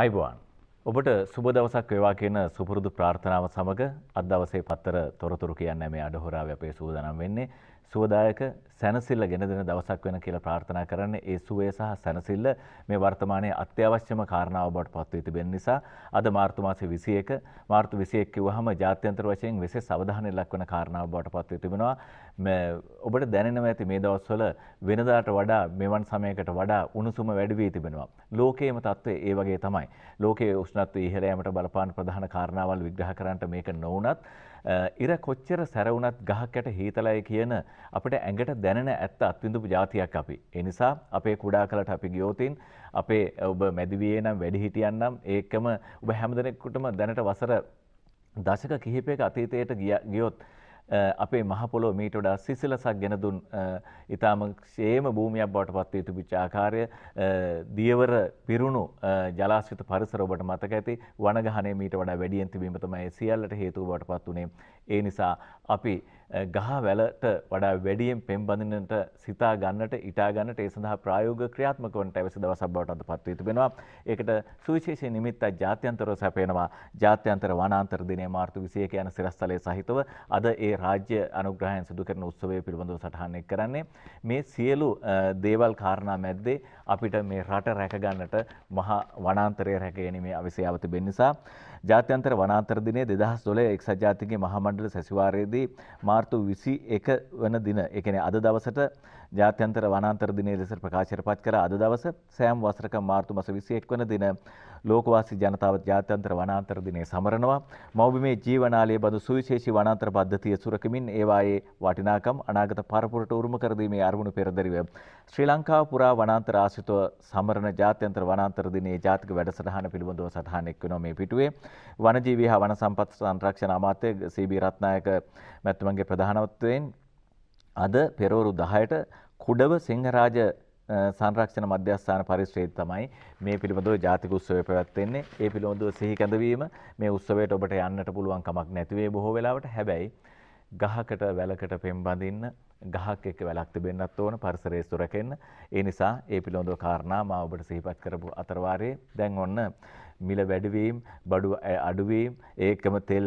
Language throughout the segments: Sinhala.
අයිබවාන්. ඔබට සුබ දවසක් වේවා කියන සුපුරුදු ප්‍රාර්ථනාව සමඟ අදවසේ පත්තර තොරතුරු කියන්න මේ අඩහොරාව අපේ සූදනම් වෙන්නේ සුවදායක සැනසිල්ල ගෙන දෙන දවසක් වෙන කියලා ප්‍රාර්ථනා කරන්න ඒ සුවේ සහ සැනසිල්ල මේ වර්තමානයේ අත්‍යවශ්‍යම කාරණාව බවට පත්ව තිබෙන නිසා අද මාර්තු මාසේ 21 මාර්තු 21 කිව්වහම ජාත්‍යන්තර වශයෙන් විශේෂ අවධානය ලක්වන කාරණාව බවට පත්ව තිබෙනවා ඔබට දැනෙනවා ඇති මේ දවස්වල වෙනදාට වඩා මෙවන් සමයකට වඩා උණුසුම වැඩි වී තිබෙනවා ලෝකයේම තත්ත්වය ඒ වගේ තමයි ලෝකයේ උෂ්ණත්වය ඉහළ යාමට බලපාන ප්‍රධාන කාරණාවල් විග්‍රහ කරන්නට මේක නොවුනත් ඉර කොච්චර සැරවුනත් ගහකට හීතලය කියන අපට ඇඟට දැනෙන ඇත්ත අත්විඳපු ජාතියක් අපි. එනිසා අපේ කුඩා කලට අපි ගියෝතින් අපේ ඔබ මැදිවිය නම් වැඩිහිටියන්නම් ඒකම ඔබ හැමදෙනෙක්කුටම දැනට වසර දශක කිහිපයක අතීතයට ගියොත්. අපේ මහපොලො මීට වඩා සිසිලසක් ගෙනදුන් ඉතාම ශේම භූමියක් බවට පත්ව යුතු විචාකාරය දියවර පිරුණු ජලාශ්‍රිත පරිසර ඔබට මතක ඇති වනගහනේ මීට වඩා වැඩියෙන් තිබීම තමයි සියල්ලට හේතුව බවට පත් වුණේ. ඒ නිසා අපි ගහ වැලට වඩා වැඩියෙන් පෙම්බඳනට සිතා ගන්නට ඉටා ගන්නට ඒ සඳහා ප්‍රයෝග ක්‍රියාත්මකවන්ට ඇවිසි දවසක් බවට අද පත්ව තිබෙනවා. ඒකට සුවිශේෂී නිමිත්ත ජාත්‍යන්තරව සැපේනවා. ජාත්‍යන්තර වනාන්තර දිනේ මාර්තු 21 යන සිරස්තලයේ සහිතව අද ඒ රාජ්‍ය අනුග්‍රහයෙන් සිදු කරන උත්සවය පිළිබඳව සටහන් එක් කරන්නේ මේ සියලු දේවල් කාරණා මැද්දේ අපිට මේ රට රැක ගන්නට මහා වනාන්තරය රැක ගැනීමේ අවශ්‍යතාව තිබෙන නිසා ජාත්‍යන්තර වනාන්තර දිනේ 2012 එක්සත් ජාතිකගේ මහා මණ්ඩල සැසිවාරයේදී මාර්තු මාර්තු විසි එක වන දින එකන අද දවසට ජාත්‍යන්තර වනාන්තර දිනය ලෙස ප්‍රකාශයට පත් කර අද දවස සෑම් වසරක මාර්තු මස 21 වන දින ලෝකවාසී ජනතාව ජාත්‍යන්තර වනාන්තර දිනය සමරනවා. මෞබිමේ ජීවනාලයේ බඳු සුවිශේෂී වනාන්තර පද්ධතිය සුරකමින් ඒවායේ වටිනාකම් අනාගත පරපුරට උරුම කර දීමේ අරමුණු පෙරදරිව ශ්‍රී ලංකාව පුරා වනාන්තර ආශ්‍රිතව සමරන ජාත්‍යන්තර වනාන්තර දිනයේ ජාතික වැඩසටහන පිළිබඳව සටහන් එක්වෙනවා මේ පිටුවේ. වනජීවී හා වන සම්පත් සංරක්ෂණ අමාත්‍ය සීබී රත්නායක මැතිතුමන්ගේ ප්‍රධානත්වයෙන් අද පෙරවරු 10ට කුඩව සිංහරාජ සංරක්ෂණ මධ්‍යස්ථාන පරිශ්‍රයේ තමයි මේ පිළිබඳව ජාතික උත්සවය පැවැත්වෙන්නේ. ඒ පිළිබඳව සිහි කැඳවීම මේ උත්සවයට ඔබට යන්නට පුළුවන් කමක් නැති වෙයි බොහෝ වෙලාවට. හැබැයි ගහකට වැලකට පෙම්බඳින්න ගහක් එක්ක වැලක් තිබෙන්නත් ඕන පරිසරයේ සුරකෙන්න. ඒ නිසා ඒ පිළිබඳව කාරණා මා ඔබට සිහිපත් කරපු අතරවාරයේ දැන් ඔන්න මිල වැඩිවීම් බඩු අඩුවීම් ඒකම තෙල්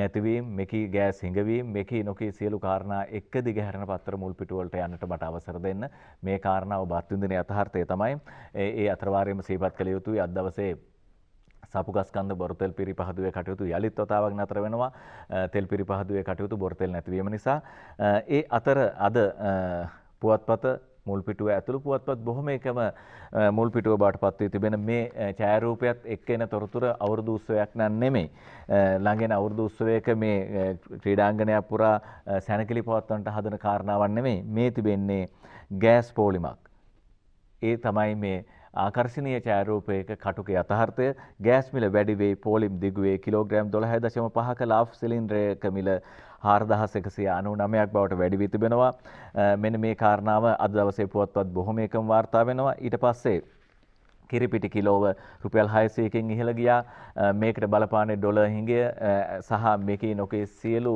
නැතිවීම් මෙකි ගෑස් හිඟවීම් මෙකි නොකී සියලු කාරණා එක්ක දිගහැරෙන පත්‍ර මුල් පිටුවලට යන්නට මට අවසර දෙන්න මේ කාරණාව බත් විඳින යථාර්ථය තමයි ඒ අතරවාරයේම සිහිපත් කළ යුතුයි අද දවසේ සපුගස්කන්ද බොරතෙල් පිරි පහදුවේ කටයුතු යළිත් වතාවක් නතර වෙනවා තෙල් පිරි පහදුවේ කටයුතු බොරතෙල් නැතිවීම නිසා ඒ අතර අද පුවත්පත මුල්පිටුව ඇතුළු පුවත්පත් බොහොම එකම මුල්පිටුව බාට පත්වී තිබෙන මේ ඡායරූපයත් එක්ක එන තොරතුර අවුරුදු උත්සවයක් නන් නෙමෙයි. ළඟෙන අවුරුදු උත්සවයක මේ ක්‍රීඩාංගණයක් පුරා සැනකෙලි පවත්වන්නට හදන කාරණාවක් නෙමෙයි. මේ තිබෙන්නේ ගෑස් පෝලිමක්. ඒ තමයි මේ ආකර්ශනය චෑරූපයක කටුක අතහර්තය ගෑස්මිල වැඩිවේ පෝලිම් දිගුවේ කිලෝග්‍රම් දොළහ දශම පහක ලා් සිලින්ද්‍රයක මිල හාරදහස් එකසිය අනු නමයක් බවට වැඩිවී තිබෙනවා මෙන මේ කාරණාව අද දවසේ පුවත්වත් බොහොම එකම වාර්තා වෙනවා ඊට පස්සේ කිරිපිටි කිලෝව රුපියල් හයසයකින් ඉහළ ගියා මේකට බලපානේ ඩොල හිඟය සහ මේකී නොකේ සියලු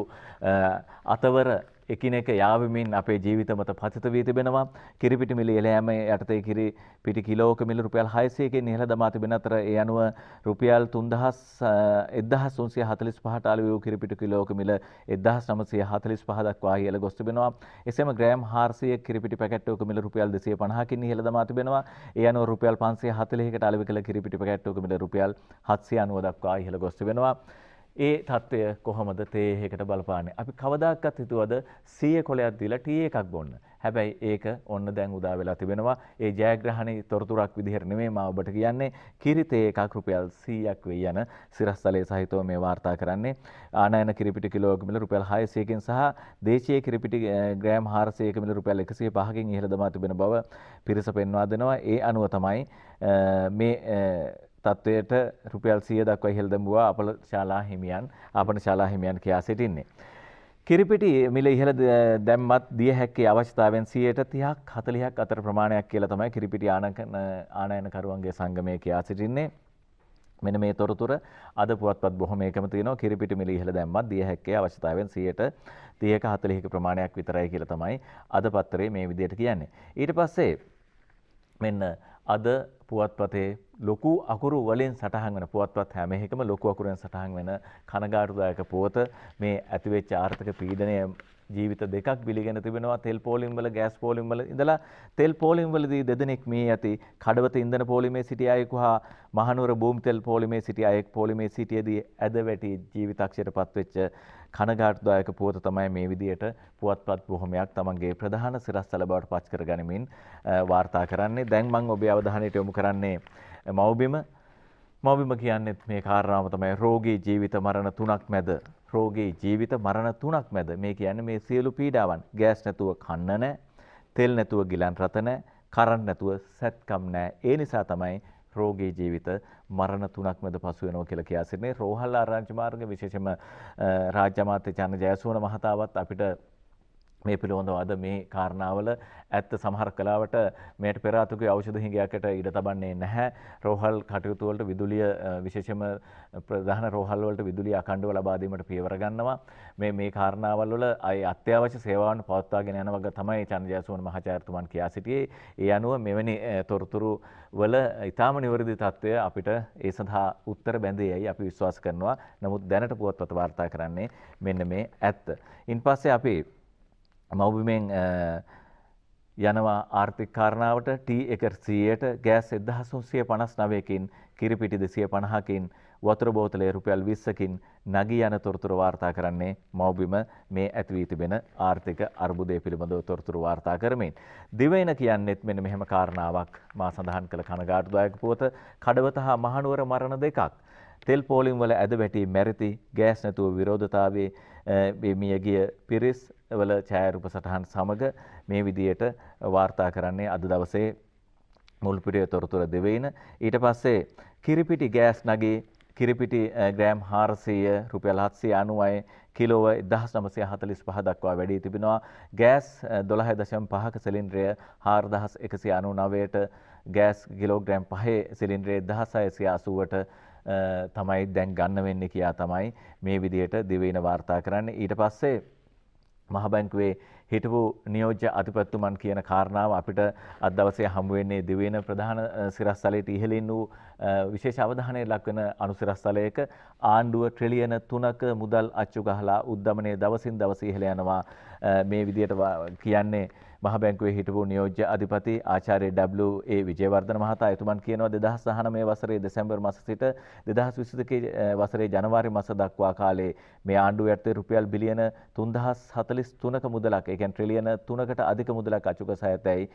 අතවර එකිනෙක යාවමින් අපේ ජීවිත මත පතිත වී තිබෙනවා කිරිපිටි මිල එළෑම යටතේ කිරි පිටි කිලෝක මිල රුපියල් 600කින් ඉහළ දමා තිබෙන අතර ඒ අනුව රුපියල් 3000 1945ට අලුත් වූ කිරිපිටි කිලෝක මිල 1945 දක්වා ඉහළ ගොස් තිබෙනවා එසේම ග්‍රෑම් 400 කිරිපිටි පැකට්ටුවක මිල රුපියල් 250කින් ඉහළ දමා තිබෙනවා ඒ අනුව රුපියල් 540කට අලෙවි කළ කිරිපිටි පැකට්ටුවක මිල රුපියල් 790 දක්වා ඉහළ ගොස් තිබෙනවා ඒ තත්ත්වය කොහොමද තේහෙකට බලපාන්නේ. අපි කවදාක්වත් හිතුවද 100 කොලයක් දීලා ටී එකක් බොන්න. හැබැයි ඒක ඔන්න දැන් උදා වෙලා තිබෙනවා. ඒ ජයග්‍රහණේ තොරතුරක් විදිහට නෙමෙයි මම ඔබට කියන්නේ. කිරිතේ එකක් රුපියල් 100ක් වෙයි යන සිරස්තලයේ සහිතව මේ වාර්තා කරන්නේ. ආනයන කිරිපිටි කිලෝක මිල රුපියල් 600කින් සහ දේශීය කිරිපිටි ග්‍රෑම් 400ක මිල රුපියල් 105කින් ඉහළ දමා තිබෙන බව පිරිස පෙන්වා දෙනවා. ඒ අනුව තමයි මේ තත්ත්වයට රුපියල් සිය දක්වයි හෙල්දඹවා අපල ශාලා හිමියන් අපන ශාලා හිමියන් කියා සිටින්නේ. කිරිපිටි මිල ඉහළ දැම්මත් දිය හැක්කේ අවශ්‍යතාවෙන් සියයට තියක් හතලිහක් අතර ප්‍රමාණයක් කියලා තමයි කිරිපිටි ආනයනකරුවන්ගේ සංගමය කියා සිටින්නේ. මෙන මේ තොරතුර අද පුවත් බොහොමේකම තියන කිරිපිට මිලි ඉහළ දැම්මත් දිය හැක්කේ අවශ්‍යතාවෙන් සියයට තියක හතලිහික ප්‍රමාණයක් විතරයි කියල තමයි අද පත්තරේ මේ විදියට කියන්නේ. ඊට පස්සේ මෙන්න අද පුවත්පතේ ලොකු අකුරු වලින් සටහන් වන පුවත්වත් හැම එකම ලොකු අකුරෙන් සටහන් වෙන කනගාටුදායක පුවත මේ ඇතිවෙච්ච ආර්ථික පීඩනය ජීවිත දෙකක් බිලිගෙන තිබෙනවා තෙල් පෝලිම් වල ගෑස් පෝලිම් වල ඉඳලා තෙල් පෝලිම් වලදී දෙදෙනෙක් මේ ඇති කඩවත ඉන්ධන පෝලිමේ සිටි අයෙකු හා මහනුවර භූමි තෙල් පෝලිමේ සිටි අයෙක් පෝලිමේ සිටියේදී ඇද වැටි ජීවිතක්ෂයට පත්වෙච්ච කනගාටුදායක පුවත තමයි මේ විදියට පුවත්පත් බොහොමයක් තමන්ගේ ප්‍රධාන සිරස්තල බවට පච් කර ගනිමින් වාර්තා කරන්නේ දැන් මං ඔබේ අවධානයට යොමු කරන්නේ මව්බිම මව්බිම කියන්නෙත් මේ කාරණාව තමයි රෝගී ජීවිත මරණ තුනක් මැද රෝගී ජීවිත මරණ තුනක් මැද මේ කියන්නේ මේ සියලු පීඩාවන් ගෑස් නැතුව කන්න නැහැ තෙල් නැතුව ගිලන් රත නැහැ කරන්ට් නැතුව සැත්කම් නැහැ ඒ නිසා තමයි රෝගී ජීවිත මරණ තුනක් මැද පසු වෙනවා කියලා කියා සිටින්නේ රෝහල් ආරංචි මාර්ග විශේෂම රාජ්‍ය අමාත්‍ය චන්න ජයසූන මහතාවත් අපිට මේ පිළිබඳව අද මේ කාරණාවල ඇත්ත සමහර කලාවට මේට පෙරාතුගේ ඖෂධ හිඟයකට ඉඩ තබන්නේ නැහැ. රෝහල් කටයුතු වලට විදුලිය විශේෂම ප්‍රධාන රෝහල් වලට විදුලිය අඛණ්ඩව ලබා දීමට පියවර ගන්නවා. මේ මේ කාරණාවල් වල අය අත්‍යවශ්‍ය සේවාවන් පවත්වාගෙන යන වග තමයි චන්ද්‍රජයසෝන මහාචාර්යතුමන් කියා සිටියේ. ඒ අනුව මෙවැනි තොරතුරු වල ඊටාම නිවැරදි තත්ත්වය අපිට ඒ සඳහා උත්තර බැඳේයි අපි විශ්වාස කරනවා. නමුත් දැනට පුවත්පත වාර්තා කරන්නේ මෙන්න මේ ඇත්ත. ඉන්පස්සේ අපි මවබිමෙන් යනවා ආර්ථික කාරණාවට ටී එක සීයට ගෑස් එදහසුන්සිය පනස් නවයකින් කිරිපිටි දෙසිය පණහකින් වතුර බෝතලය රුපියල් විස්සකින් නගී යන තොරතුර වාර්තා කරන්නේ මවබිම මේ ඇතිවී තිබෙන ආර්ථික අර්බුදය පිළිබඳව තොරතුරු වාර්තා කරමින්. දිවයින කියන්නෙත් මෙන මෙහෙම කාරණාවක් මා සඳහන් කළ කනගාටුදායක පුවත කඩවත හා මහනුවර මරණ දෙකක්. තෙල් පෝලිම් වල ඇද වැටී මැරිති ගෑස් නැතුව විරෝධතාවේ මියගිය පිරිස් වල ඡායරූප සටහන් සමග මේ විදියට වාර්තා කරන්නේ අද දවසේ මුල්පිරිය තොරතුර දෙවෙයින. ඊට පස්සේ කිරිපිටි ගෑස් නගේ කිරිපිටි ග්‍රෑම් හාරසීය රුපියල් හත්සේ අනුවයි කිලෝව දහස් නමසය හතලිස් පහ දක්වා වැඩී තිබෙනවා ගෑස් දොළහ දශම් පහක සිලින්ද්‍රය හාර්දහස් එකසි අනු නවයට ගෑස් ගිලෝග්‍රෑම් පහේ සිලින්ද්‍රයේ දහසය සිය අසුවට තමයි දැන් ගන්න වෙන්න කියා තමයි මේ විදියට දිවෙන වාර්තා කරන්න ඊට පස්සේ මහබැංකුවේ හිටපු නියෝජ්‍ය අතිපත්තුමන් කියන කාරණාව අපිට අදවසේ හමුවවෙන්නේ දෙවෙන ප්‍රධාන සිරස්තලයට ඉහලින් වූ විශේෂ අවධානය ලක්වන අනුසිරස්තලයක ආණ්ඩුව ට්‍රලියන තුනක මුදල් අච්චු ගහලා උද්ධමනය දවසින් දවස ඉහළ යනවා මේ විදියට කියන්නේ. මහ බැංකුවේ හිටපු නියෝජ්‍ය අධිපති ආචාර්ය W.A. විජේවර්ධන මහතා එතුමන් කියනවා 2019 මේ වසරේ දෙසැම්බර් මාස සිට 2022 වසරේ ජනවාරි මාස දක්වා කාලේ මේ ආණ්ඩුව යටතේ රුපියල් බිලියන 3043ක මුදලක්, ඒ කියන්නේ ට්‍රිලියන 3කට අධික මුදලක් අචුකස ඇතැයි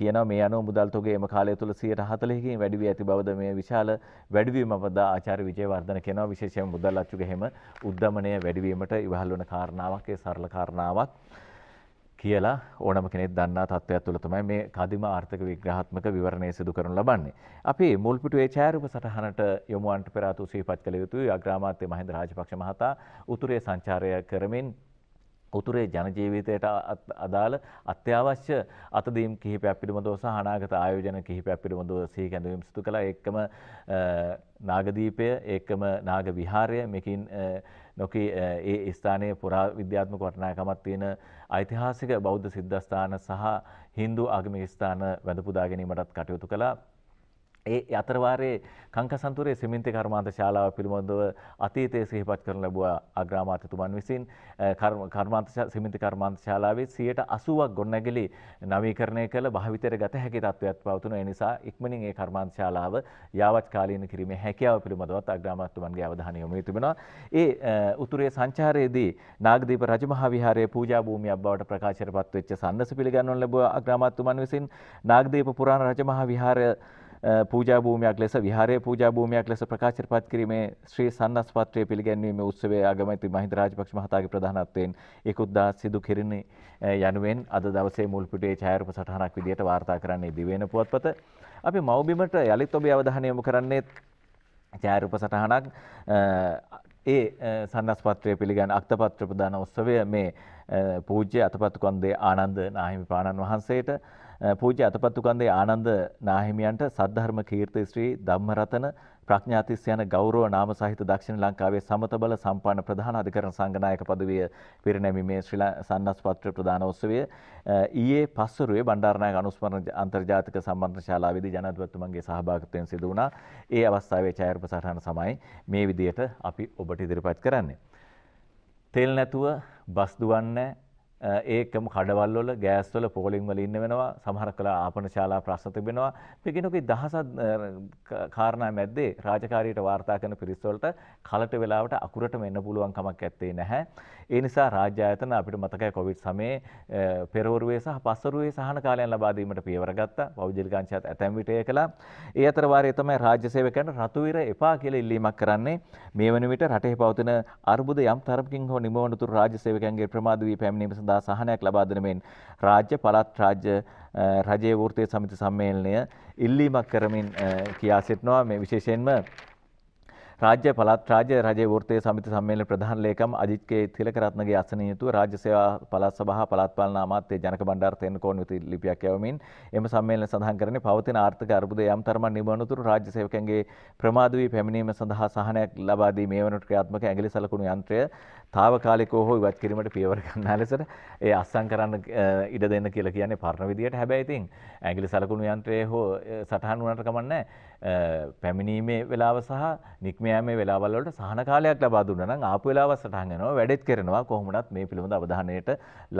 කියනවා මේ අනුව මුදල් තොගයේම කාලය තුළ 140කින් වැඩි වී ඇති බවද මේ විශාල වැඩිවීම අපද ආචාර්ය විජේවර්ධන කියනවා විශේෂයෙන් මුදල් අච්චුක එහෙම උද්දමනය වැඩිවීමට ඉවහල් වන කාරණාවක් ඒ සරල කාරණාවක්. කියලා ඕනම කෙනෙක් දන්නා තත්ත්වයක් තුළ තමයි මේ කදිම ආර්ථික විග්‍රහාත්මක විවරණය සිදු කරනු ලබන්නේ. අපි මුල්පිටුවේ ඡායාරූප සටහනට යොමුවන්ට පෙර අතු සිහිපත් කළ යුතුයි අග්‍රාමාත්‍ය මහින්ද රාජපක්ෂ මහතා උතුරේ සංචාරය කරමින් උතුරේ ජනජීවිතයට අදාළ අත්‍යවශ්‍ය අතදීම් කිහිපයක් පිළිබඳව සහ අනාගත ආයෝජන කිහිපයක් පිළිබඳව සිහි කැඳවීම් සිදු කළා. එක්කම නාගදීපය, එක්කම නාග විහාරය මෙකින් නොකී ඒ ස්ථානයේ පුරා විද්‍යාත්මක වටිනාකමක් තියෙන ඓතිහාසික බෞද්ධ සිද්ධස්ථාන සහ Hindu ආගමික ස්ථාන වැඳ පුදා ගැනීමටත් කටයුතු කළා. ඒ අතරවාරයේ කංකසන්තුරේ සිමෙන්ති කර්මාන්ත ශාලාව පිළිබඳව අතීතයේ සිහිපත් කරන ලැබුවා අග්‍රාමාත්‍යතුමන් විසින් කර්මාන්ත සිමෙන්ති කර්මාන්ත ශාලාවේ 80ක් ගොඩනැගිලි නවීකරණය කළ භාවිතයට ගත හැකි තත්ත්වයක් පවතුන ඒ නිසා ඉක්මනින් ඒ කර්මාන්ත ශාලාව යාවත්කාලීන කිරීමේ හැකියාව පිළිබඳවත් අග්‍රාමාත්‍යතුමන්ගේ අවධානය යොමු තිබෙනවා. ඒ උතුරේ සංචාරයේදී නාගදීප රජමහා විහාරයේ පූජා භූමියක් බවට ප්‍රකාශයට පත්වෙච්ච සන්නස පිළිගන්වන ලැබුවා අග්‍රාමාත්‍යතුමන් විසින් නාගදීප පුරාණ රජමහා විහාරය පූජාභූමයක් ලෙස විහාරය පූජාභූමයක් ලෙස ප්‍රකාශයට පත් කිරීමේ ශ්‍රී සන්නස් පත්‍රය පිළිගැන්වීම උත්සවේ අගමැති මහින්ද රාජපක්ෂ මහතාගේ ප්‍රධානත්වයෙන් එකුද්දා සිදු කෙරෙන්නේ යනුවෙන් අද දවසේ මුල්පිටේ ඡායාරූප සටහනක් විදියට වාර්තා කරන්නේ දිවයින පුවත්පත. අපි මව්බිමට යළිත් ඔබේ අවධානය යොමු කරන්නේ ඡායාරූප සටහනක් ඒ සන්නස් පත්‍රය පිළිගන්න අක්තපත්‍ර ප්‍රදාන උත්සවය මේ පූජ්‍ය අතපත්කන්දේ ආනන්ද නාහිමි පාණන් වහන්සේට පූජ්‍ය අතපත්තුකන්දේ ආනන්ද නාහිමියන්ට සද්ධර්ම කීර්ති ශ්‍රී ධම්මරතන ප්‍රඥාතිස්ස යන ගෞරව නාම සහිත දක්ෂිණ ලංකාවේ සමතබල සම්පන්න ප්‍රධාන අධිකරණ සංගනායක පදවිය පිරිනැමීමේ ශ්‍රී සන්නස්පත්‍ර ප්‍රධාන උත්සවය ඊයේ පස්වරුවේ බණ්ඩාරනායක අනුස්මරණ අන්තර්ජාතික සම්බන්ධ ශාලාවේදී ජනාධිපතිතුමන්ගේ සහභාගීත්වයෙන් සිදු වුණා. ඒ අවස්ථාවේ ඡායාරූපසටහන සමයි මේ විදියට අපි ඔබට ඉදිරිපත් කරන්නේ. තෙල් නැතුව බස් දුවන්නේ ඒකම කඩවල්වල ගෑස්වල පෝලිංවල ඉන්න වෙනවා සමහර කළ ආපන ශාලා ප්‍රශ්න තිබෙනවා පිගෙනකි දහසත් කාරණා මැද්දේ රාජකාරීට වාර්තා කරන පිරිස්වලට කලට වෙලාවට අකුරට මෙන්න පුළුවන් කමක් ඇත්තේ නැහැ. ඒ නිසා රාජ්‍ය ආයතන අපිට මතකයි කොවිඩ් සමයේ පෙරවරුවේ සහ පස්වරුවේ සහන කාලයන් ලබා දීමට පියවර ගත්තා. පෞද්ගලික අංශයත් ඇතැම් විට එය කළා. ඒ අතර වාරයේ තමයි රාජ්‍ය සේවකයන්ට රතුවිර එපා කියලා ඉල්ලීමක් කරන්නේ. මේ වන විට රටේ පවතින අර්බුද යම් තරමකින් හෝ නිමවනතුරු රාජ්‍ය සේවකයන්ගේ ප්‍රමාද වී පැමිණීම සඳහා සහනයක් ලබා දෙන මෙන් රාජ්‍ය පළාත් රාජ්‍ය රජයේ වෘත්තීය සමිති සම්මේලනය ඉල්ලීමක් කරමින් කියා සිටිනවා මේ විශේෂයෙන්ම රාජ්‍ය පළත් රාජ්‍ය රජයේ වෘත්තීය සමිති සම්මේලන ප්‍රධාන ලේකම් අජිත් කේ තිලකරත්නගේ අසනීයතුව රාජ්‍ය සේවා පළාත් සභා පළාත් පාලන අමාත්‍ය ජනක බණ්ඩාර තෙන්කෝන් වෙත ලිපියක් යවමින් එම සම්මේලන සඳහන් කරන්නේ පවතින ආර්ථික අර්බුදය යම් තරමක් නිමවනතුරු රාජ්‍ය සේවකයන්ගේ ප්‍රමාද වී පැමිණීම සඳහා සහනයක් ලබා දී මේ වනට ක්‍රියාත්මක ඇඟිලි සලකුණු යන්ත්‍රය తాවකාලිකව හෝ ඉවත් කිරීමට පියවර ගන්නා ලෙසට ඒ අත්සන් කරන්න ඉඩ දෙන්න කියලා කියන්නේ පරණ විදියට හැබැයි ඉතින් ඇඟිලි සලකුණු යන්ත්‍රය හෝ සටහන් වුණාට කමන්නේ පැමිණීමේ වෙලාව සහ නික්මයාමේ වෙලාවල් වලට සහන කාලයක් ලබා දුන්නා නම් ආපු වෙලාව සටහන් යනවා වැඩෙත් කරනවා කොහොමනත් මේ පිළිබඳ අවධානයට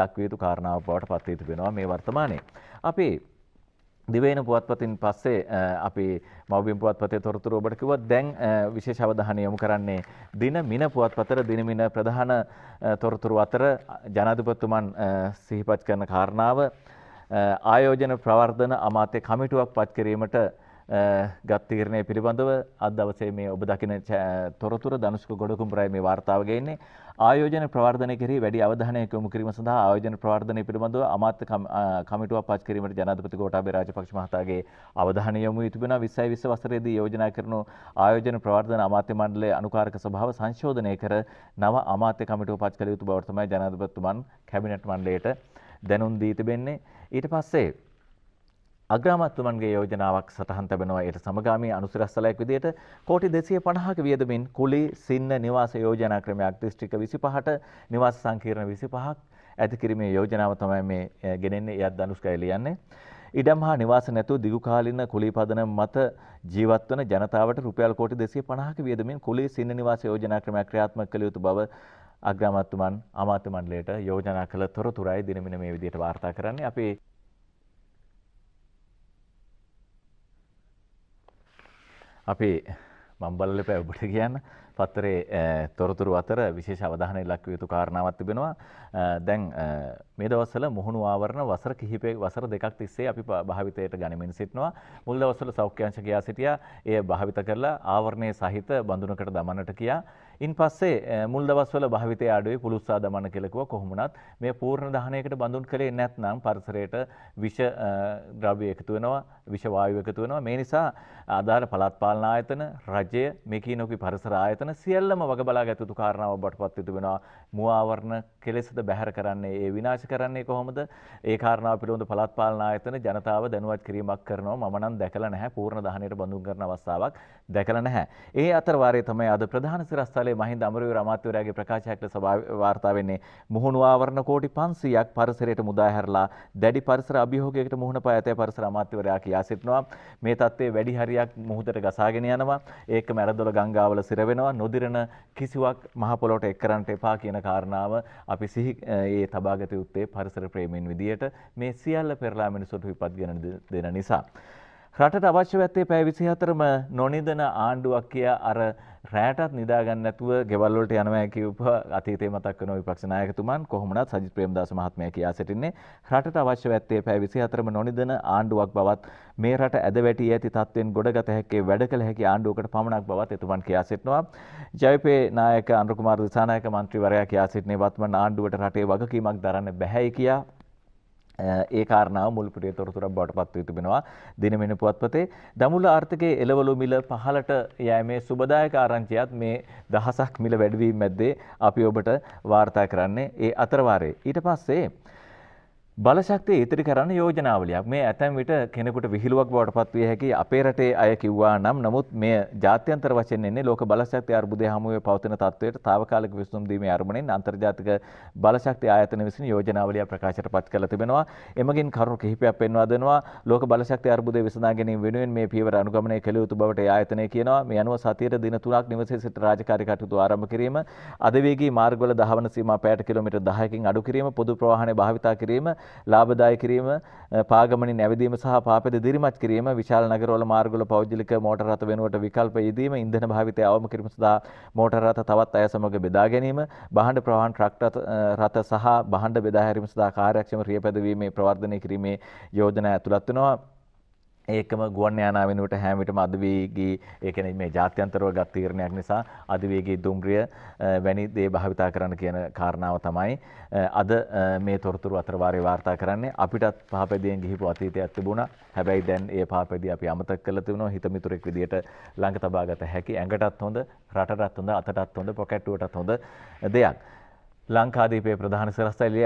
ලක්විය යුතු කාරණාවක් බවට පත් වෙනවා මේ වර්තමානයේ. අපේ දිවේන පුවත්පතින් පස්සේ අපි මවබිම් පුවත්පතේ තොරතුර ඔබට කිව්වා දැන් විශේෂ අවධානය යොමු කරන්නේ දින මින පුවත්පතර දින මින ප්‍රධාන තොරතුරු අතර ජනාධිපතිතුමන් සිහිපත් කරන කාරණාව ආයෝජන ප්‍රවර්ධන අමාත්‍ය කමිටුවක් පත් කිරීමට ගත් තීරණය පිළිබඳව අද දවසේ මේ ඔබ දකින තොරතුර ධනුෂ්ක ගොඩකුම්පරයි මේ වාර්තාව ගේන්නේ ආයෝජන ප්‍රවර්ධනය කෙරෙහි වැඩි අවධානයක් යොමු කිරීම සඳහා ආයෝජන ප්‍රවර්ධනය පිළිබඳව අමාත්‍ය කමිටුවක් පත් කිරීමට ජනාධිපති ගෝඨාභය රාජපක්ෂ මහතාගේ අවධානය යොමු වී තිබෙනවා 20 20 වසරේදී යෝජනා කරන ආයෝජන ප්‍රවර්ධන අමාත්‍ය මණ්ඩලයේ අනුකාරක සභාව සංශෝධනය කර නව අමාත්‍ය කමිටුව පත් කළ යුතු බව තමයි ජනාධිපතිතුමන් කැබිනට් මණ්ඩලයට දැනුම් දී තිබෙන්නේ ඊට පස්සේ අග්‍රාමත්තුමන්ගේ යෝජනාවක් සටහන් තැබෙනවා යට සමගාමී අනුසිරස්සලයක් විදියට කෝටි දෙසිය පණහක වියදමින් කුලි සින්න නිවාස යෝජනා ක්‍රමයක් දිස්ත්‍රික විසි පහට නිවාස සංකීර්ණ විසි පහක් ඇති කිරීමේ යෝජනාව තමයි මේ ගෙනෙන්නේ එයත් දනුස්කයි ලියන්නේ. ඉඩම් හා නිවාස නැතුව දිගුකාලින කුලිපදන මත ජීවත්වන ජනතාවට රුපියල් කෝටි දෙසිය පණහක වියදමින් කුලි සින්න නිවාස යෝජනා ක්‍රමයක් ක්‍රියාත්මක කළ යුතු බව අග්‍රාමත්තුමන් අමාත්‍ය මණ්ඩලයට යෝජනා කළ තොරතුරයි දිනමින මේ විදිහට වාර්තා කරන්නේ. අපේ අපි මම්බල්ල පැ ඔබට කියන්න පත්තරේ තොරතුරු අතර විශේෂ අවධානය ලක්ව යුතු කාරණාවත් තිබෙනවා දැන් මේ දවස්සල මුහුණු ආවරණ වසර කිහිපේ වසර දෙකක් තිස්සේ අපි භාවිතයට ගනිමින් සිටනවා මුල් දවස්සල සෞඛ්‍යංශ කියා සිටියා එය භාවිත කරලා ආවරණය සහිත බඳුනකට දමන්නට කියා ඉන් පස්සේ මුල් දවස්වල භාවිතය අඩුවේ පුළුස්සා දමන කෙලකුව කොහොමුණත් මේ පූර්ණ දහනයකට බඳුන් කළේ නැත්නම් පරිසරයට විෂ ද්‍රව්‍ය එකතු වෙනවා විෂ වායු එකතු වෙනවා මේ නිසා ආධාර පළාත් පාලන ආයතන රජය මේ කිනෝකි පරිසර ආයතන සියල්ලම වග බලා ගත යුතු කාරණාව බටපත් යුතු වෙනවා මුව ආවරණ කෙලෙසද බැහැර කරන්නේ ඒ විනාශ කරන්නේ කොහොමද ඒ කාරණාව පිළිබඳ පළාත් පාලන ආයතන ජනතාව දැනුවත් කිරීමක් කරනවා මම නම් දැකලා නැහැ පූර්ණ දහනයට බඳුන් කරන අවස්ථාවක් දැකලා නැහැ ඒ අතරවාරයේ තමයි අද ප්‍රධාන සිරස්තල කළේ මහින්ද අමරවීර අමාත්‍යවරයාගේ ප්‍රකාශයකට වාර්තා වෙන්නේ මුහුණු ආවරණ කෝටි 500ක් පරිසරයට මුදා හැරලා දැඩි පරිසර අභියෝගයකට මුහුණ පා ඇතැයි පරිසර අමාත්‍යවරයා කියා සිටිනවා මේ තත්ත්වයේ වැඩි හරියක් මුහුදට ගසාගෙන යනවා ඒකම ඇරදොල ගංගාවල සිර වෙනවා නොදිරන කිසිවක් මහ පොළොට එක් කරන්නට එපා කියන කාරණාව අපි සිහි ඒ තබාගත යුත්තේ පරිසර ප්‍රේමීන් විදියට මේ සියල්ල පෙරලා මිනිසුන්ට විපත් ගෙන දෙන නිසා රටට අවශ්‍ය ඇත්තේ පැය විසිහතරම නොනිදන ආණ්ඩුවක් කිය අර රෑටත් නිදාගන්න නැතුව ගෙවල්ලට යනවෑ කිවප අතේ මතක් නො පක්ෂනායකතුමන් කොහොමත් සජි ප්‍රේම්දස මහත්මය කියා සිටින්නේ රට අවශ්‍ය ඇත්තේ පැ විසිහතරම නොනිදන ආණ්ඩුවක් බවත් මේ රට ඇදවැටිය ඇති තත්වෙන් ගොඩගත හැකේ වැඩ කළ හැකි ආණ්ඩුවකට පමණක් බවත් එතුමන් කියා සිටනවා. ජයපේ නායක අන්ුකුමාර දිසානායක මන්ත්‍රීවරයා කියා සිටනේ වත්ම ආණ්ඩුවට රටේ වගකීමක් දරන්න බැහැයි කියා ඒ කාරණාව මුල් පිටියේ තොරතුරක් බවට පත් වී තිබෙනවා දිනමින පුවත්පතේ දමුල ආර්ථිකයේ එළවලු මිල 15ට යෑමේ සුබදායක ආරංචියත් මේ දහසක් මිල වැඩිවීම මැද්දේ අපි ඔබට වාර්තා කරන්නේ ඒ අතරවාරයේ ඊට පස්සේ බලශක්තිය ඉතිරි කරන්න යෝජනාවලයක් මේ ඇතැම් විට කෙනෙකුට විහිළුවක් බවට පත්විය හැකි අපේ රටේ අය කිව්වා නම් නමුත් මේ ජාත්‍යන්තර වශයෙන් එන්නේ ලෝක බලශක්ති අර්බුදය හමුවේ පවතින තත්ත්වයට తాවකාලික විසඳුම් දීමේ අරමුණෙන් අන්තර්ජාතික බලශක්ති ආයතන විසින් යෝජනාවලිය ප්‍රකාශයට පත් කරලා තිබෙනවා. එමගින් කරුණු කිහිපයක් පෙන්වා දෙනවා. ලෝක බලශක්ති අර්බුදය විසඳා ගැනීම වෙනුවෙන් මේ පියවර අනුගමනය කළ යුතු බවට ඒ ආයතනය කියනවා. මේ අනුව සතියට දින 3ක් නිවසේ සිට රාජකාරී කටයුතු ආරම්භ කිරීම, අධවේගී මාර්ගවල දහවන සීමා 5 කිලෝමීටර් 10කින් අඩු කිරීම, පොදු ප්‍රවාහනය භාවිතා කිරීම ලාබදාය කිරීම පාගමනි නැවදීම සහ පාපෙද දිරිමත් කිරීම විශාල නගරවල මාර්ගවල පෞද්ගලික මෝටර රථ වෙනුවට විකල්ප යෙදීම ඉන්ධන භාවිතය අවම කිරීම සඳහා මෝටර රථ තවත් අය සමග බෙදා ගැනීම බහඬ ප්‍රවාහන ට්‍රක් රථ සහ බහඬ බෙදා හැරීම සඳහා කාර්යක්ෂම රිය පැදවීමේ ප්‍රවර්ධනය කිරීමේ යෝජනා ඇතුළත් වෙනවා ඒකම ගුවන් යානා වෙනුවට හැම විටම අධිවේගී ඒ කියන්නේ මේ ජාත්‍යන්තරව ගත් තීරණයක් නිසා අධිවේගී දුම්රිය වැනි දේ භාවිතා කරන්න කියන කාරණාව තමයි අද මේ තොරතුරු අතරවාරේ වාර්තා කරන්නේ අපිටත් පහපැදියෙන් ගිහිපු අතීතයක් තිබුණා. හැබැයි දැන් ඒ පහපැදිය අපි අමතක කරලා තිබුණා හිතමිතුරෙක් විදියට ළඟ තබා ගත හැකි. ඇඟටත් හොඳ, රටටත් හොඳ, අතටත් හොඳ, පොකට්ටුවටත් හොඳ දෙයක්. ලංකාදීපේ ප්‍රධාන සිරස්තැලි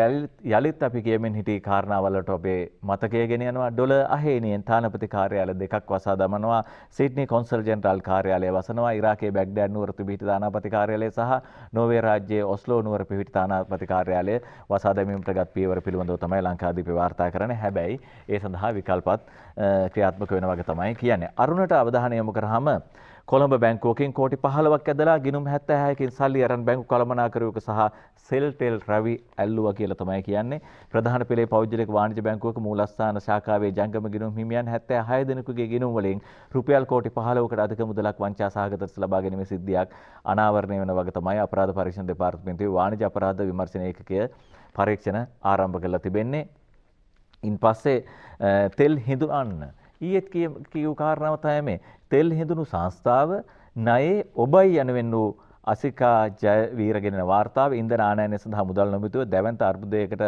යළිත් අපි කියමින් හිටි කාරණාවලට ඔබේ මතකය ගෙන යනවා ඩොල අහේනියෙන් තානපති කාර්යාල දෙකක් වසා දමනවා සිඩ්නි කොන්සල් ජෙනරාල් කාර්යාලය වසනවා ඉරාකේ බැග්ඩෑඩ් නුවර පිහිටි තානාපති කාර්යාලය සහ නෝර්වේ රාජ්‍යයේ ඔස්ලෝ නුවර පිහිටි තානාපති කාර්යාලය වසා දැමීමට ගත් පියවර පිළිබඳව තමයි ලංකාදීපේ වාර්තා කරන්නේ හැබැයි ඒ සඳහා විකල්පත් ක්‍රියාත්මක වෙනවා වගේ තමයි කියන්නේ අරුණට අවධානය යොමු කරාම කොළඹ බැංකුවකින් කෝටි පහලවක් ඇදලා ගිනුම් හැත්තහයකින් සල්ලි අරන් බැංකු කළමනාකරුවක සහ සෙල්ටෙල් රවි ඇල්ලුව කියල තමයි කියන්නේ ප්‍රධාන පෙළේ පෞද්ගලික වාණිජ බැංකුවක මූලස්ථාන ශාඛාවේ ජංගම ගිනුම් හිමියන් 76 දෙනෙකුගේ ගිනුම් වලින් රුපියල් කෝටි 15කට අධික මුදලක් වංචා සහගතව ලබා ගැනීම සිද්ධියක් අනාවරණය වෙන වග තමයි අපරාධ පරීක්ෂණ දෙපාර්තමේන්තුවේ වාණිජ අපරාධ විමර්ශන ඒකකය පරීක්ෂණ ආරම්භ කරලා තිබෙන්නේ ඉන් පස්සේ තෙල් හිඳුනන්න ඊයේත් කියූ කාරණාව තමයි මේ තෙල් හිඳුණු සංස්ථාව ණයේ ඔබයි යනුවෙන් වූ අසිකා ජයවීරගෙන වාර්තාව ඉන්ධන ආනයනය සඳහා මුදල් නොමිතුව දැවන්ත අර්බුදයකට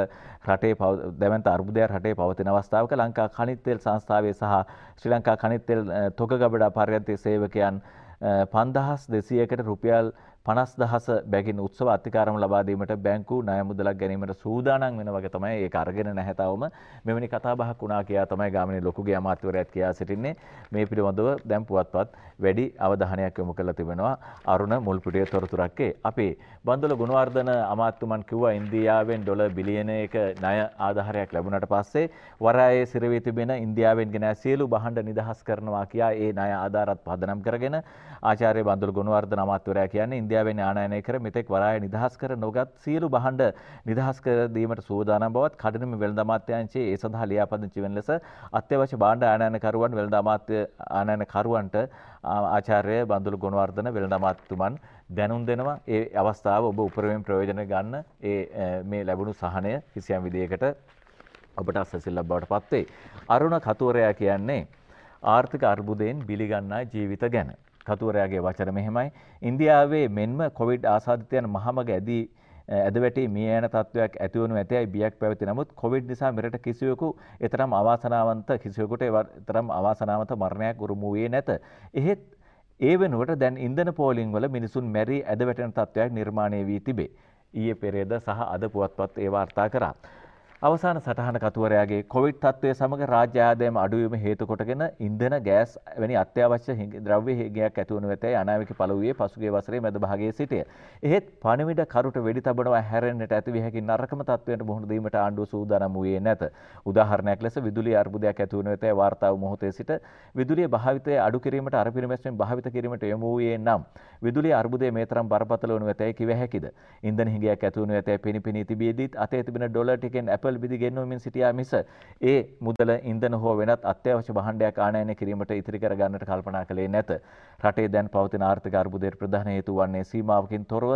රටේ දැවන්ත අර්බුදයක් රටේ පවතින අවස්ථාවක ලංකා කනිත් තෙල් සංස්ථාවේ සහ ශ්‍රී ලංකා කනිත් තෙල් තොග ගබඩා පරිත්‍ය සේවකයන් 5200කට රුපියල් පනස් දහස බැගින් උත්සව අධිකාරම ලබාදීමට බැංකු නයමුදලක් ගැනීමට සූදානන් වෙන වගේ තමයි ඒ අරගෙන නැහැතවම මෙවැනි කතාබහක් වුණා කියා තමයි ගාමිණී ලොකුගේ අමාත්‍යවරයාත් කියා සිටින්නේ මේ පිළිබඳව දැන් පුවත්පත් වැඩි අවධානයක් යොමු කරලා තිබෙනවා අරුණ මුල්පිටිය තොරතුරක්කේ අපේ බන්දල ගුණවර්ධන අමාත්‍යමන් කිව්වා ඉන්දියාවෙන් ඩොලර් බිලියන එක ණය ආධාරයක් ලැබුණාට පස්සේ වරායේ සිර වී තිබෙන ඉන්දියාවෙන් ගෙන සියලු බහඬ නිදහස් කරනවා කියා ඒ ණය ආධාරත් පදනම් කරගෙන ආචාර්ය බන්දල ගුණවර්ධන අමාත්‍යවරයා කියන්නේ විද්‍යාවෙන් ආනයනය කර මෙතෙක් වරාය නිදහස් කර නොගත් සියලු බහණ්ඩ නිදහස් කර දීමට සූදානම් බවත් කඩිනම වෙළඳ අමාත්‍යාංශයේ ඒ සඳහා ලියාපදිංචි වෙන ලෙස අත්‍යවශ්‍ය භාණ්ඩ ආනයනකරුවන් වෙළඳ අමාත්‍ය ආනයනකරුවන්ට ආචාර්ය බඳුළු ගුණවර්ධන වෙළඳ අමාත්‍යතුමන් දැනුම් දෙනවා ඒ අවස්ථාව ඔබ උපරිමයෙන් ප්‍රයෝජන ගන්න ඒ මේ ලැබුණු සහනය කිසියම් විදියකට ඔබට අස්සසිල්ලක් බවට පත්වේ. අරුණ කතුවරයා කියන්නේ ආර්ථික අර්බුදයෙන් බිලිගන්නා ජීවිත ගැන. කතුවරයාගේ වචන මෙහෙමයි. ඉන්දියාවේ මෙන්ම කොවිඩ් ආසාධිතයන් මහමග ඇදී ඇදවැට මේ යන තත්වයක් ඇතිවනු ඇතයි බියක් පැවති නමුත් කොවිඩ් නිසා මෙරට කිසිවකු එතරම් අවාසනාවන්ත කිසිවකුට තරම් අවාසනාවන්ත මරණයක් උරුමුවේ නැත. එහෙත් ඒ වෙනුවට දැන් ඉන්දන පෝලිංවල මිනිසුන් මැරී ඇදවැටන තත්ත්වයක් නිර්මාණය වී තිබේ. ඊය පෙරේද සහ අද පුවත්පත් ඒ වාර්තා කරා. අවසාන සටහන කතුවරයාගේ කොවිඩ් තත්ත්වය සමඟ රාජ්‍ය ආදායම අඩුවීම හේතු කොටගෙන ඉන්ධන ගෑස් වැනි අත්‍යවශ්‍ය ද්‍රව්‍ය හේගයක් ඇති වනු ඇතැයි අනාමික පළවුවේ පසුගිය වසරේ මැද භාගයේ සිටය. එහෙත් පණිවිඩ කරුට වෙඩි තබනවා හැරෙන්නට ඇති විය හැකි නරකම තත්ත්වයට මුහුණ දීමට ආණ්ඩුව සූදානම් වූයේ නැත. උදාහරණයක් ලෙස විදුලි අර්බුදයක් ඇති වනු ඇතැයි වාර්තා වූ මොහොතේ සිට විදුලිය භාවිතය අඩු කිරීමට අරපිරිමැස්මෙන් භාවිත කිරීමට යොමු වූයේ නම් විදුලි අර්බුදය මේ තරම් බරපතල වනු ඇතැයි කිව හැකිද? ඉන්ධන හිඟයක් ඇති වනු ඇතැයි පෙනී පෙනී තිබියදීත් අතේ තිබෙන ඩොලර් ටිකෙන් Apple මුදල් බිඳ ගෙන්වමින් සිටියා මිස ඒ මුදල ඉන්ධන හෝ වෙනත් අත්‍යවශ්‍ය භාණ්ඩයක් ආනයනය කිරීමට ඉතිරි කර ගන්නට කල්පනා කළේ නැත. රටේ දැන් පවතින ආර්ථික අර්බුදයට ප්‍රධාන හේතු වන්නේ සීමාවකින් තොරව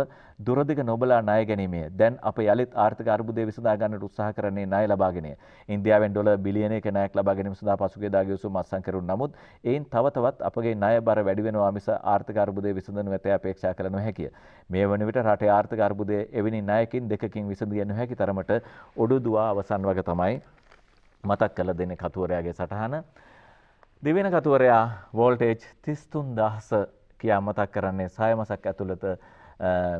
දුරදිග නොබලා ණය ගැනීමය. දැන් අප යළිත් ආර්ථික අර්බුදය විසඳා ගන්නට උත්සාහ කරන්නේ ණය ලබාගෙනය. ඉන්දියාවෙන් ඩොලර් බිලියන එක ණයක් ලබා ගැනීම සඳහා පසුගිය දා ගිවිසුම් අත්සන් කෙරුණ නමුත් එයින් තව තවත් අපගේ ණය බර වැඩි වෙනවා මිස ආර්ථික අර්බුදය විසඳනු ඇතැයි අපේක්ෂා කළ නොහැකිය. මේ වන විට රටේ ආර්ථික අර්බුදය එවැනි ණයකින් දෙකකින් විසඳිය නොහැකි තරමට ඔඩු දුවා කිව්වා අවසන් වගේ තමයි මතක් කළ දෙන කතුවරයාගේ සටහන. දෙවෙන කතුවරයා වෝල්ටේජ් තිස්තුන් දහස කියා මතක් කරන්නේ සයමසක් ඇතුළත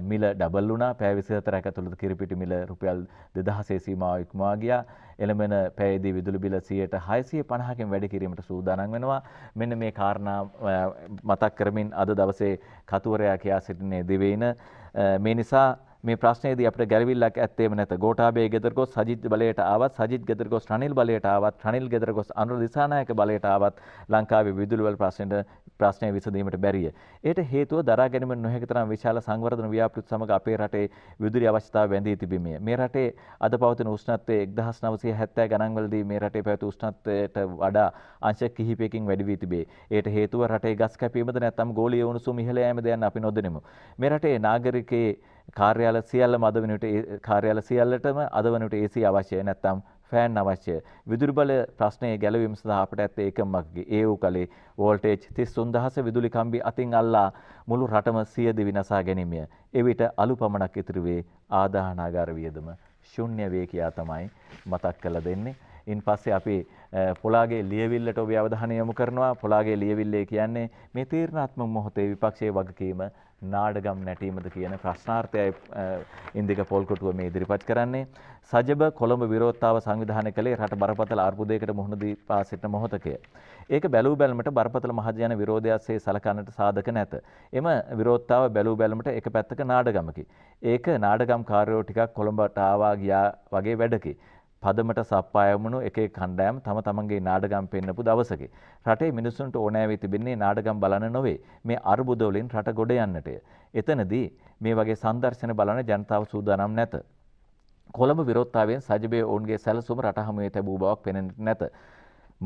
මිල ඩබල් වුණා පැවිසිතර ඇතුළත කිරිපිටි මිල රුපියල් දෙදහසේ සීමාව ඉක්මවා ගියා එළමෙන පැයේදී විදුලි බිල 160%කින් වැඩි කිරීමට සූදානම් වෙනවා මෙන්න මේ කාරණා මතක් කරමින් අද දවසේ කතුවරයා කියා සිටින්නේ දිවයින මේ නිසා මේ ප්‍රශ්නයේදී අපිට ගැරවිල්ලක් ඇත්තේම නැත. ගෝඨාභය ගෙදර ගොස් සජිත් බලයට ආවත්, සජිත් ගෙදර ගොස් රනිල් බලයට ආවත්, රනිල් ගෙදර ගොස් අනුර දිසානායක බලයට ආවත් ලංකාවේ විදුලිවල ප්‍රශ්නෙට ප්‍රශ්නය විසඳීමට බැරිය. ඒට හේතුව දරා ගැනීම නොහැකි තරම් විශාල සංවර්ධන ව්‍යාපෘති සමග අපේ රටේ විදුලි අවශ්‍යතාව බැඳී තිබීමය. මේ රටේ අද පවතින උෂ්ණත්වය 1970 ගණන්වලදී මේ රටේ පැවති උෂ්ණත්වයට වඩා අංශ කිහිපයකින් වැඩි වී තිබේ. ඒට හේතුව රටේ ගස් කැපීමද නැත්නම් ගෝලීය උණුසුම ඉහළ යෑමද යන්න අපි නොදෙනෙමු. මේ රටේ නාගරිකයේ කාර්යාල සියල්ල මද වනට කාර්යාල සියල්ලටම අද වනට ඒසි අවශ්‍යය නැත්තම් ෆෑන් අවශ්‍ය විදුරබල ප්‍රශ්නය ගැලවීම සඳහා අපට ඇත්තේ එකමක්ගේ ඒ වූ කලේ වෝල්ටේජ් 33000 විදුලි කම්බි අතින් අල්ලා මුළු රටම සියදිවි විනාශා ගැනීමය. එවිට අලු පමණක් ඉතිරි වේ ආදාහනාගාර වියදම ශුන්‍ය වේ කියා තමයි මතක් කළ දෙන්නේ. ඉන් පස්සේ අපි පොලාගේ ලියවිල්ලට ඔබ අවධානය යොමු කරනවා පොලාගේ ලියවිල්ලේ කියන්නේ මේ තීරණාත්මක මොහොතේ විපක්ෂයේ වගකීම නාඩගම් නැටීමද කියන ප්‍රශ්නාර්ථයයි ඉන්දික පොල්කොටුව මේ ඉදිරිපත් කරන්නේ සජබ කොළඹ විරෝධතාව සංවිධානය කළේ රට බරපතල අර්බුදයකට මුහුණ දී පා සිටින මොහොතකය. ඒක බැලූ බැලමට බරපතල මහජන විරෝධයත්සේ සලකන්නට සාධක නැත. එම විරෝධතාව බැලූ බැලමට එක පැත්තක නාඩගමකි. ඒක නාඩගම් කාර්යෝ ටිකක් කොළඹට ආවා ගියා වගේ වැඩකි. පදමට සප්පායමුණු එකේ කණ්ඩායම් තම තමන්ගේ නාඩගම් පෙන්නපු දවසකි. රටේ මිනිසුන්ට ඕනෑ වෙති තිබෙන්නේ නාඩගම් බලන නොවේ මේ අර්බුදවලින් රට ගොඩ යන්නටය. එතනදී මේ වගේ සංදර්ශන බලන ජනතාව සූදානම් නැත. කොළඹ විරෝත්තාවෙන් සජබේ ඔවුන්ගේ සැලසුම රට හමුවේ තැබූ බවක් පෙනෙනට නැත.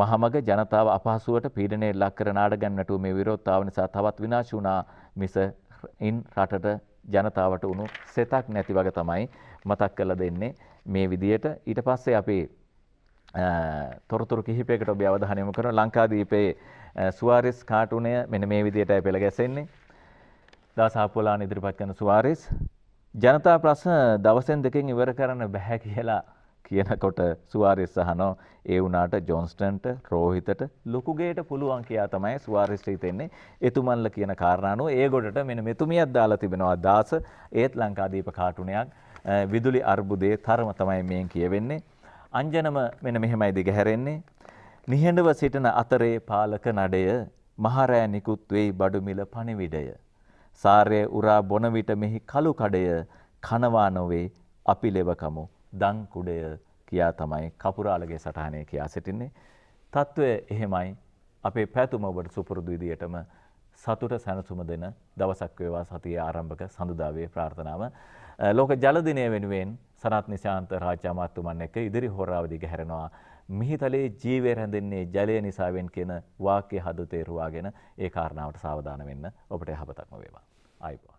මහමග ජනතාව අපහසුවට පීඩනය ලක් කර නාඩගම් නැටුව මේ විරෝත්තාව නිසා තවත් විනාශ වුණා මිස ඉන් රටට ජනතාවට උණු සෙතක් නැති වගේ තමයි මතක් කරලා දෙන්නේ. මේ විදියට ඊට පස්සේ අපි තොරතුරු කිහිපයකට ඔබ අවධානයම කරන ලංකාදීපයේ සුවාරිස් කාටුනය මෙන මේ විදියටයි පෙළ ගැසෙන්නේ. දසාපොලා ඉදිරිපත් කන සුවාරිස්. ජනතා ප්‍රශ්න දවසෙන් දෙකින් ඉවර කරන්න බැහැ කියලා කියනකොට සුවාරිස් සහනෝ ඒ වුණාට ජොන්ස්ටන්ට රෝහිතට ලොකුගේට පුළුවන් කියා තමයි ස්වාරිශ්‍රීතෙන්නේ එතුමල්ල කියන කාරණානුව ඒ ගොඩට මෙන මෙතුමියත් දාලා තිබෙනවා අදදාස ඒත් ලංකාදීප කාටුනයක්. විදුලි අර්බුදයේ තරම තමයි මෙන් කියවෙන්නේ. අංජනම මෙන මෙහෙමයි දිගහැරෙන්නේ. නිහඬව සිටින අතරේ පාලක නඩය මහරෑ නිකුත් වෙයි බඩුමිල පණිවිඩය. සාරය උරා බොන විට මෙහි කළු කඩය කනවා නොවේ අපි ලෙවකමු දන් කුඩය කියා තමයි කපුරාලගේ සටහනේ කියා සිටින්නේ. තත්ත්වය එහෙමයි අපේ පැතුම ඔබට සුපුරුදු විදියටම සතුට සැනසුම දෙන දවසක් වේවා සතියේ ආරම්භක සඳුදාවේ ප්‍රාර්ථනාව ලෝක ජලදිනය වෙනුවෙන් සනත් නිශාන්ත රාජාමාත්තුමන් එක ඉදිරි හොරාව දිග හැරෙනවා. මිහිතලේ ජීවය රැඳෙන්නේ ජලය නිසාවෙන් කියන වාක්‍ය හදු තේරුවාගෙන ඒ කාරණාවට සාවධාන වෙන්න ඔබට යහපතක්ම වේවා. ආයිබෝ